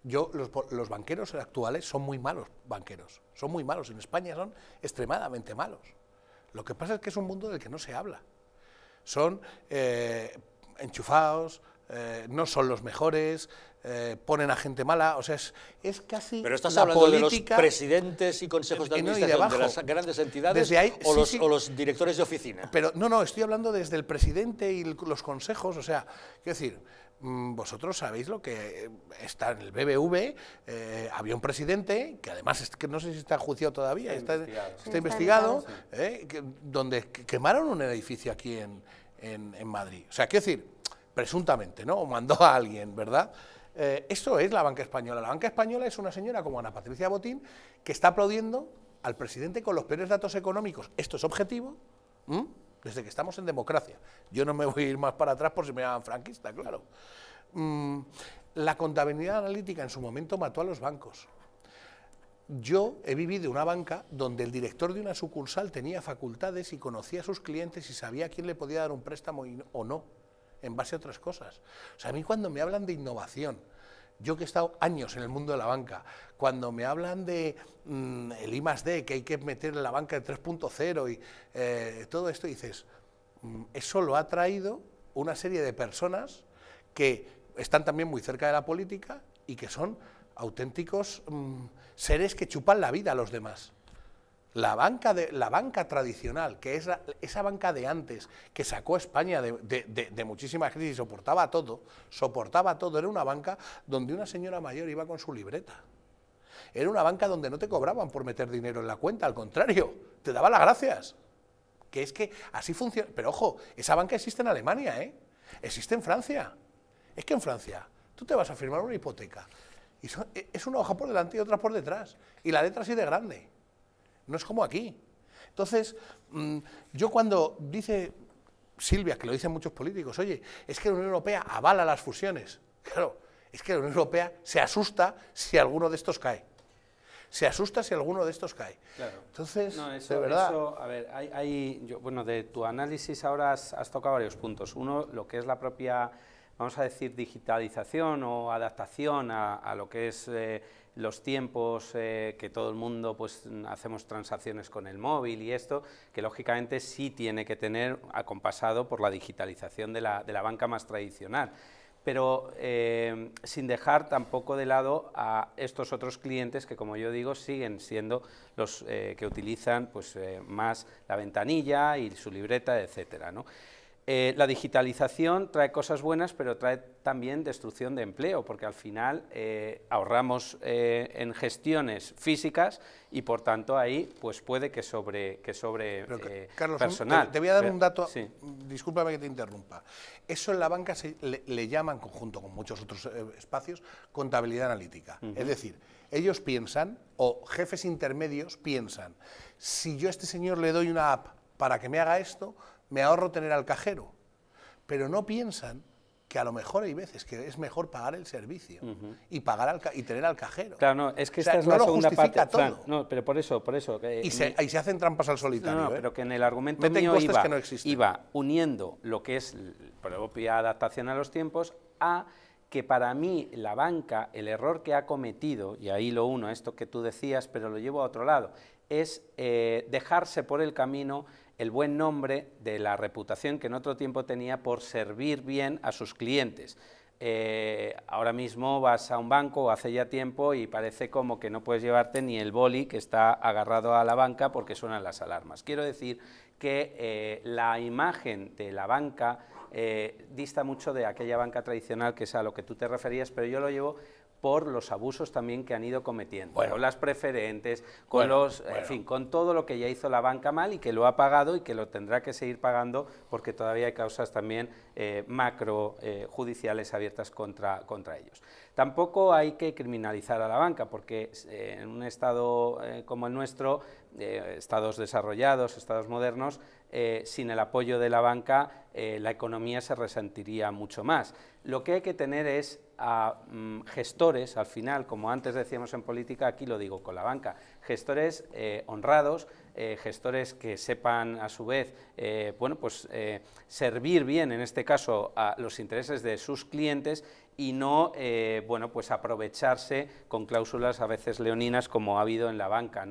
Yo, los, banqueros actuales son muy malos banqueros, son muy malos. En España son extremadamente malos. Lo que pasa es que es un mundo del que no se habla. Son eh, enchufados, eh, no son los mejores, eh, ponen a gente mala, o sea, es, casi Pero estás la hablando política, de los presidentes y consejos de administración, de, las grandes entidades o, los, o, los, directores de oficina. Pero no, no, estoy hablando desde el presidente y los consejos, o sea, quiero decir, Mm, vosotros sabéis lo que eh, está en el BBV, eh, había un presidente, que además es que no sé si está juzgado todavía, está, está investigado, eh, donde quemaron un edificio aquí en, en, Madrid. O sea, quiero decir, presuntamente, ¿no? O mandó a alguien, ¿verdad? eso es la banca española. La banca española es una señora como Ana Patricia Botín que está aplaudiendo al presidente con los peores datos económicos. Esto es objetivo desde que estamos en democracia. Yo no me voy a ir más para atrás por si me llaman franquista, claro. Mm, la contabilidad analítica en su momento mató a los bancos. Yo he vivido una banca donde el director de una sucursal tenía facultades y conocía a sus clientes y sabía a quién le podía dar un préstamo o no, en base a otras cosas. O sea, a mí cuando me hablan de innovación, yo que he estado años en el mundo de la banca, cuando me hablan de mm, el I que hay que meter en la banca 3.0 y eh, todo esto, dices, mm, eso lo ha traído una serie de personas que están también muy cerca de la política y que son auténticos mm, seres que chupan la vida a los demás. La banca, de, la banca tradicional, que es esa banca de antes, que sacó a España de, muchísimas crisis, soportaba todo, soportaba todo, era una banca donde una señora mayor iba con su libreta. Era una banca donde no te cobraban por meter dinero en la cuenta, al contrario, te daba las gracias. Que es que así funciona. Pero ojo, esa banca existe en Alemania, ¿eh? Existe en Francia. Es que en Francia tú te vas a firmar una hipoteca. Y e, es una hoja por delante y otra por detrás. Y la letra así de grande. No es como aquí. Entonces, mm, yo cuando dice Silvia, que lo dicen muchos políticos, oye, es que la Unión Europea avala las fusiones. Claro, es que la Unión Europea se asusta si alguno de estos cae. Se asusta si alguno de estos cae. Entonces, no, de Eso, a ver, hay, bueno, de tu análisis ahora has, tocado varios puntos. Uno, lo que es la propia vamos a decir, digitalización o adaptación a, lo que es eh, los tiempos eh, que todo el mundo pues hacemos transacciones con el móvil y esto, que lógicamente sí tiene que tener acompasado por la digitalización de la, banca más tradicional pero eh, sin dejar tampoco de lado a estos otros clientes que, como yo digo, siguen siendo los eh, que utilizan pues, más la ventanilla y su libreta, etcétera. Eh, la digitalización trae cosas buenas, pero trae también destrucción de empleo, porque al final eh, ahorramos eh, en gestiones físicas y por tanto ahí pues puede que sobre, que sobre Carlos, personal. Te, voy a dar un dato, disculpame discúlpame que te interrumpa. Eso en la banca se, le, llama llaman, conjunto con muchos otros espacios, contabilidad analítica. Es decir, ellos piensan, o jefes intermedios piensan, si yo a este señor le doy una app para que me haga esto, me ahorro tener al cajero. Pero no piensan que a lo mejor hay veces que es mejor pagar el servicio y pagar y tener al cajero. Claro, no, es que esta es la segunda parte. no, pero por eso, por eso. y, se, hacen trampas al solitario. ¿eh? pero que en el argumento mío iba, que no iba uniendo lo que es la propia adaptación a los tiempos a que para mí la banca, el error que ha cometido, y ahí lo uno, esto que tú decías, pero lo llevo a otro lado, es eh, dejarse por el camino el buen nombre de la reputación que en otro tiempo tenía por servir bien a sus clientes. Eh, ahora mismo vas a un banco, hace ya tiempo, y parece como que no puedes llevarte ni el boli que está agarrado a la banca porque suenan las alarmas. Quiero decir que eh, la imagen de la banca eh, dista mucho de aquella banca tradicional, que es a lo que tú te referías, pero yo lo llevo por los abusos también que han ido cometiendo, con las preferentes, con los, en fin, con todo lo que ya hizo la banca mal y que lo ha pagado y que lo tendrá que seguir pagando porque todavía hay causas también macrojudiciales eh, macro eh, judiciales abiertas contra, contra ellos. Tampoco hay que criminalizar a la banca porque eh, en un estado como el nuestro, estados desarrollados, estados modernos, sin el apoyo de la banca la economía se resentiría mucho más. Lo que hay que tener es a mm, gestores, al final, como antes decíamos en política, aquí lo digo con la banca, gestores eh, honrados, eh, gestores que sepan a su vez, eh, bueno, pues servir bien, en este caso, a los intereses de sus clientes y no, bueno, pues aprovecharse con cláusulas a veces leoninas como ha habido en la banca,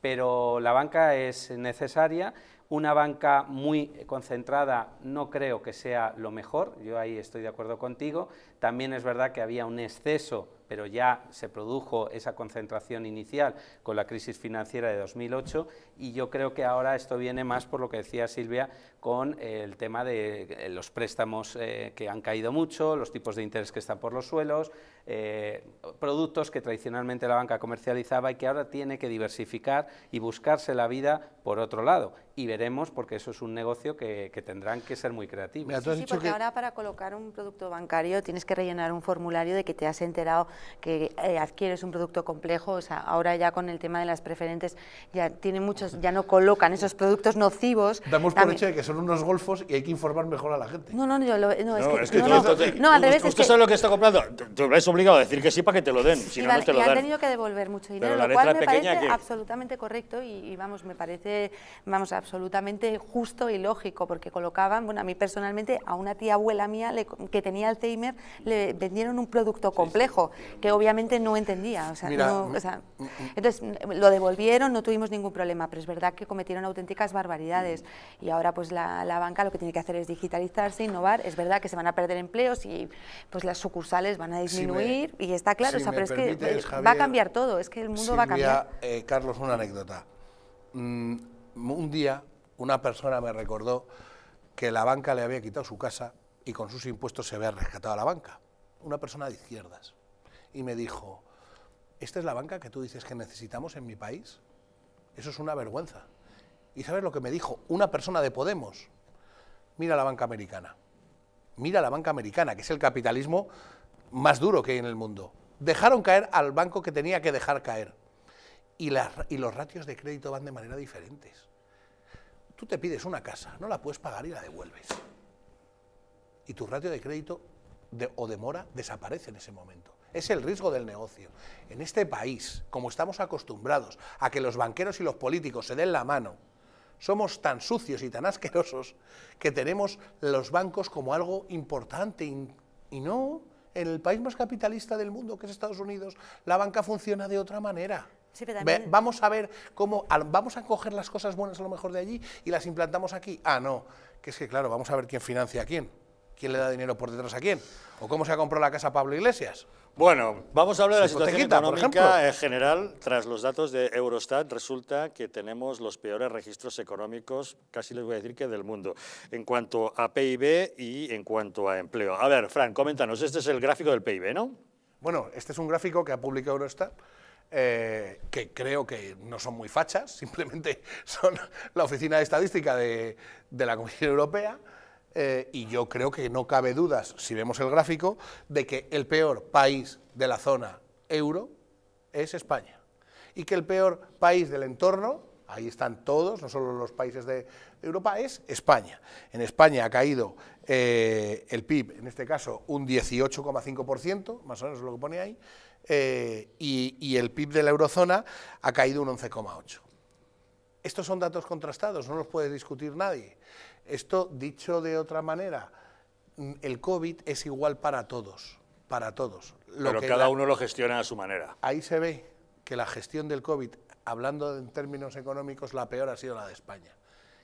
Pero la banca es necesaria una banca muy concentrada no creo que sea lo mejor, yo ahí estoy de acuerdo contigo. También es verdad que había un exceso, pero ya se produjo esa concentración inicial con la crisis financiera de 2008 y yo creo que ahora esto viene más por lo que decía Silvia con el tema de los préstamos eh, que han caído mucho, los tipos de interés que están por los suelos, eh, productos que tradicionalmente la banca comercializaba y que ahora tiene que diversificar y buscarse la vida por otro lado. Y veremos, porque eso es un negocio que, tendrán que ser muy creativos. sí, porque ahora para colocar un producto bancario tienes que rellenar un formulario de que te has enterado que eh, adquieres un producto complejo. O sea, ahora ya con el tema de las preferentes ya tiene muchos, ya no colocan esos productos nocivos. Damos por hecho de que son unos golfos y hay que informar mejor a la gente. No, no, no, es que, no, lo que está comprando obligado a decir que sí para que te lo den, si no, no te lo dan. han tenido que devolver mucho dinero, lo cual me parece absolutamente correcto y, vamos, me parece vamos absolutamente justo y lógico, porque colocaban, bueno, a mí personalmente, a una tía abuela mía que tenía Alzheimer, le vendieron un producto complejo, que obviamente no entendía. O sea, mm, mm, mm. entonces, lo devolvieron, no tuvimos ningún problema, pero es verdad que cometieron auténticas barbaridades y ahora pues la, banca lo que tiene que hacer es digitalizarse, innovar, es verdad que se van a perder empleos y pues las sucursales van a disminuir y está claro, pero es que va a cambiar todo, es que el mundo va a cambiar. Eh, Carlos, una anécdota. Mm, un día una persona me recordó que la banca le había quitado su casa y con sus impuestos se había rescatado a la banca. Una persona de izquierdas. Y me dijo, ¿esta es la banca que tú dices que necesitamos en mi país? Eso es una vergüenza. ¿Y sabes lo que me dijo una persona de Podemos? Mira la banca americana. Mira la banca americana, que es el capitalismo más duro que en el mundo. Dejaron caer al banco que tenía que dejar caer. Y, y los ratios de crédito van de manera diferente. Tú te pides una casa, no la puedes pagar y la devuelves. Y tu ratio de crédito de, o demora desaparece en ese momento. Es el riesgo del negocio. En este país, como estamos acostumbrados a que los banqueros y los políticos se den la mano, somos tan sucios y tan asquerosos que tenemos los bancos como algo importante y no en el país más capitalista del mundo, que es Estados Unidos, la banca funciona de otra manera. Vamos a ver cómo, vamos a coger las cosas buenas a lo mejor de allí y las implantamos aquí. Ah, no, que es que claro, vamos a ver quién financia a quién quién le da dinero por detrás a quién. ¿O cómo se ha comprado la casa Pablo Iglesias? Bueno, vamos a hablar de la situación económica en general. Tras los datos de Eurostat, resulta que tenemos los peores registros económicos, casi les voy a decir que del mundo, en cuanto a PIB y en cuanto a empleo. A ver, Fran, coméntanos, este es el gráfico del PIB, ¿no? Bueno, este es un gráfico que ha publicado Eurostat, eh, que creo que no son muy fachas, simplemente son la oficina de estadística de, de la Comisión Europea, eh, y yo creo que no cabe dudas, si vemos el gráfico, de que el peor país de la zona euro es España y que el peor país del entorno, ahí están todos, no solo los países de Europa, es España. En España ha caído eh, el PIB, en este caso, un 18,5%, más o menos lo que pone ahí, eh, y el PIB de la eurozona ha caído un 11,8%. Estos son datos contrastados, no los puede discutir nadie. Esto, dicho de otra manera, mm, el COVID es igual para todos, para todos. Pero cada uno lo gestiona a su manera. Ahí se ve que la gestión del COVID, hablando en términos económicos, la peor ha sido la de España.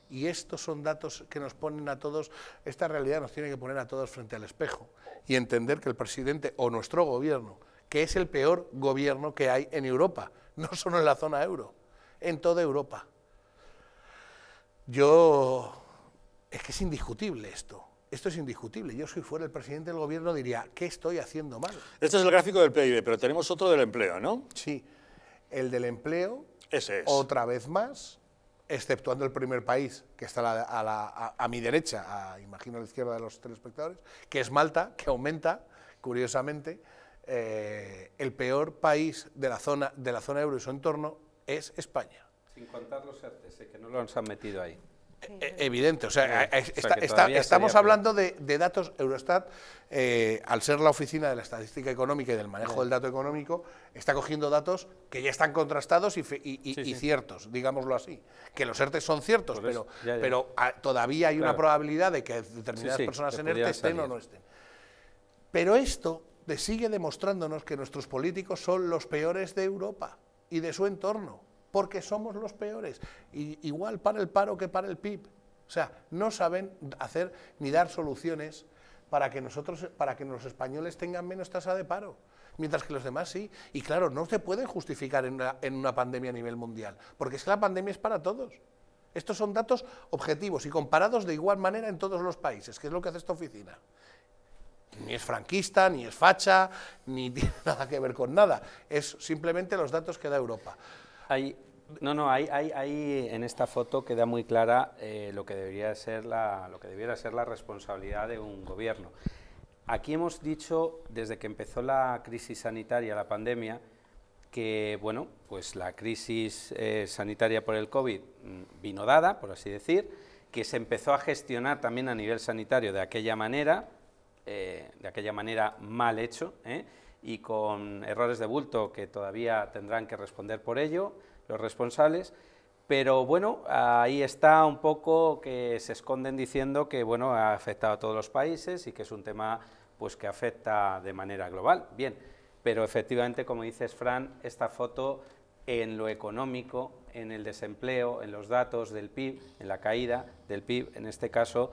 Y estos son datos que nos ponen a todos, esta realidad nos tiene que poner a todos frente al espejo y entender que el presidente o nuestro gobierno, que es el peor gobierno que hay en Europa, no solo en la zona euro, en toda Europa. Yo es que es indiscutible esto. Esto es indiscutible. Yo, si fuera el presidente del gobierno, diría, ¿qué estoy haciendo mal? Este es el gráfico del PIB, pero tenemos otro del empleo, ¿no? Sí. El del empleo, Ese es. otra vez más, exceptuando el primer país, que está a, mi derecha, imagino a la izquierda de los telespectadores, que es Malta, que aumenta, curiosamente. Eh, el peor país de la zona de la zona euro y su entorno es España. Sin contar los e sé eh, que no los han metido ahí. E evidente. O sea, estamos hablando de, datos Eurostat, eh, al ser la oficina de la estadística económica y del manejo del dato económico, está cogiendo datos que ya están contrastados y, ciertos, digámoslo así. Que los ERTE son ciertos, pero, todavía hay una probabilidad de que determinadas personas en ERTE estén o no estén. Pero esto sigue demostrándonos que nuestros políticos son los peores de Europa y de su entorno porque somos los peores. igual para el paro que para el PIB. O sea, no saben hacer ni dar soluciones para que nosotros, para que los españoles tengan menos tasa de paro, mientras que los demás sí. Y claro, no se pueden justificar en una, en una pandemia a nivel mundial, porque es que la pandemia es para todos. Estos son datos objetivos y comparados de igual manera en todos los países, que es lo que hace esta oficina ni es franquista, ni es facha, ni tiene nada que ver con nada. Es simplemente los datos que da Europa no, no, hay, en esta foto queda muy clara eh, lo, que debería ser la, lo que debiera ser la responsabilidad de un gobierno. Aquí hemos dicho, desde que empezó la crisis sanitaria, la pandemia, que bueno, pues la crisis eh, sanitaria por el COVID mm, vino dada, por así decir, que se empezó a gestionar también a nivel sanitario de aquella manera, eh, de aquella manera mal hecho, y con errores de bulto que todavía tendrán que responder por ello los responsables. Pero bueno, ahí está un poco que se esconden diciendo que bueno, ha afectado a todos los países y que es un tema pues que afecta de manera global. Bien, pero efectivamente, como dices Fran, esta foto en lo económico, en el desempleo, en los datos del PIB, en la caída del PIB, en este caso,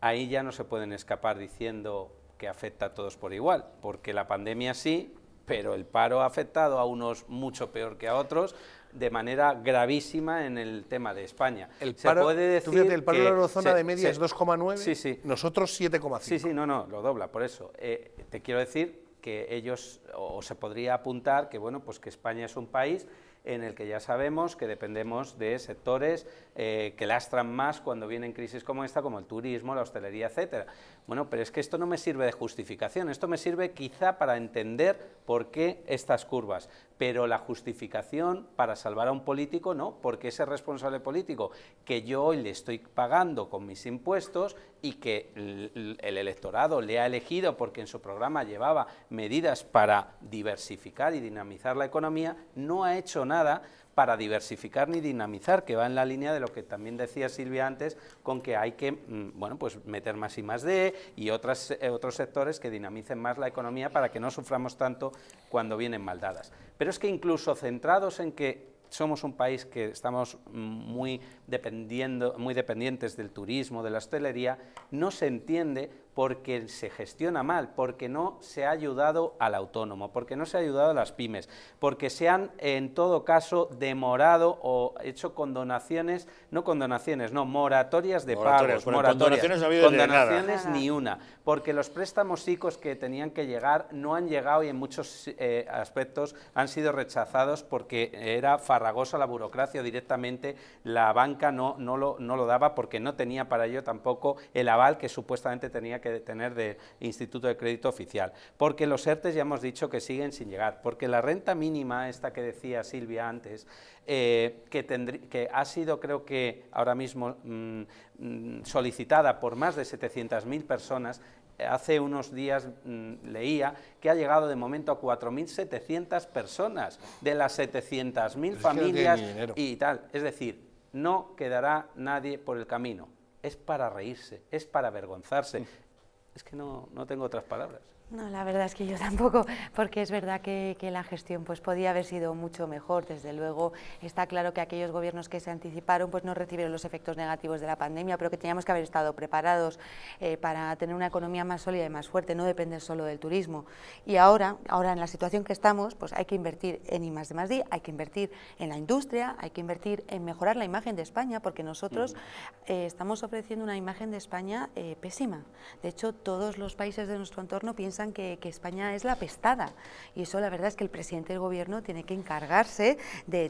ahí ya no se pueden escapar diciendo que afecta a todos por igual, porque la pandemia sí, pero el paro ha afectado a unos mucho peor que a otros de manera gravísima en el tema de España. El paro, el de la eurozona de media es 2,9, nosotros 7,5. Sí, sí, no, no, lo dobla, por eso. Eh, te quiero decir que ellos, o se podría apuntar que, bueno, pues que España es un país en el que ya sabemos que dependemos de sectores eh, que lastran más cuando vienen crisis como esta, como el turismo, la hostelería, etc. Bueno, pero es que esto no me sirve de justificación, esto me sirve quizá para entender por qué estas curvas, pero la justificación para salvar a un político no, porque ese responsable político que yo hoy le estoy pagando con mis impuestos y que el electorado le ha elegido porque en su programa llevaba medidas para diversificar y dinamizar la economía, no ha hecho nada para diversificar ni dinamizar, que va en la línea de lo que también decía Silvia antes, con que hay que mm, bueno, pues meter más y más de y eh, otros sectores que dinamicen más la economía para que no suframos tanto cuando vienen maldadas. Pero es que incluso centrados en que somos un país que estamos muy, dependiendo, muy dependientes del turismo, de la hostelería, no se entiende porque se gestiona mal, porque no se ha ayudado al autónomo, porque no se ha ayudado a las pymes, porque se han, en todo caso, demorado o hecho condonaciones, no condonaciones, no, moratorias de pagos, moratorias, condonaciones, ni una, porque los préstamos ICOs que tenían que llegar no han llegado y en muchos eh, aspectos han sido rechazados porque era farragosa la burocracia directamente, la banca no, no, lo, no lo daba porque no tenía para ello tampoco el aval que supuestamente tenía que tener de Instituto de Crédito Oficial, porque los ERTES ya hemos dicho que siguen sin llegar, porque la renta mínima, esta que decía Silvia antes, eh, que, que, ha sido creo que ahora mismo mm, mm, solicitada por más de 700.000 personas, eh, hace unos días mm, leía que ha llegado de momento a 4.700 personas, de las 700.000 pues familias y tal. Es decir, no quedará nadie por el camino. Es para reírse, es para avergonzarse, es que no, no tengo otras palabras. No, la verdad es que yo tampoco, porque es verdad que, la gestión pues, podía haber sido mucho mejor. Desde luego, está claro que aquellos gobiernos que se anticiparon pues, no recibieron los efectos negativos de la pandemia, pero que teníamos que haber estado preparados eh, para tener una economía más sólida y más fuerte, no depender solo del turismo. Y ahora, ahora en la situación que estamos, pues hay que invertir en I+, hay que invertir en la industria, hay que invertir en mejorar la imagen de España, porque nosotros eh, estamos ofreciendo una imagen de España eh, pésima. De hecho, todos los países de nuestro entorno piensan que, España es la pestada. Y eso la verdad es que el presidente del gobierno tiene que encargarse de,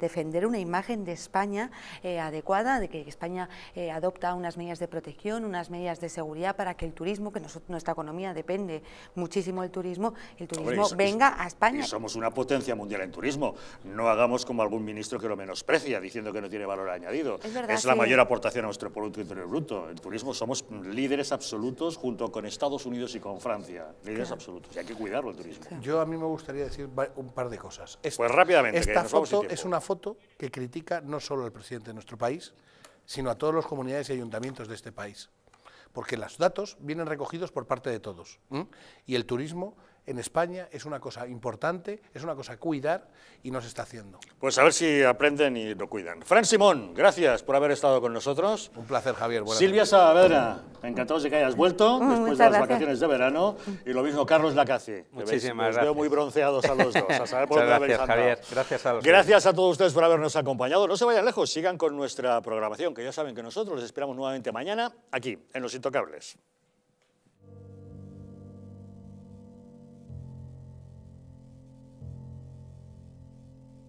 defender una imagen de España eh, adecuada, de que España eh, adopta unas medidas de protección, unas medidas de seguridad para que el turismo, que nuestra economía depende muchísimo del turismo, el turismo venga a España. Y somos una potencia mundial en turismo. No hagamos como algún ministro que lo menosprecia diciendo que no tiene valor añadido. Es, la mayor aportación a nuestro Producto Interior Bruto. En turismo somos líderes absolutos junto con Estados Unidos y con Francia, absolutos. Y hay que cuidarlo el turismo. Yo a mí me gustaría decir un par de cosas. pues rápidamente. Esta foto es una foto que critica no solo al presidente de nuestro país, sino a todas las comunidades y ayuntamientos de este país. Porque los datos vienen recogidos por parte de todos. Y el turismo en España es una cosa importante, es una cosa a cuidar y nos está haciendo. Pues a ver si aprenden y lo cuidan. Fran Simón, gracias por haber estado con nosotros. Un placer, Javier. Silvia Saavedra, encantados de que hayas vuelto mm, después de las vacaciones de verano. Y lo mismo Carlos Lacazzi. Muchísimas gracias. veo muy bronceados a los dos. gracias, Javier. Gracias a los Gracias a todos ustedes por habernos acompañado. No se vayan lejos, sigan con nuestra programación, que ya saben que nosotros les esperamos nuevamente mañana aquí, en Los Intocables.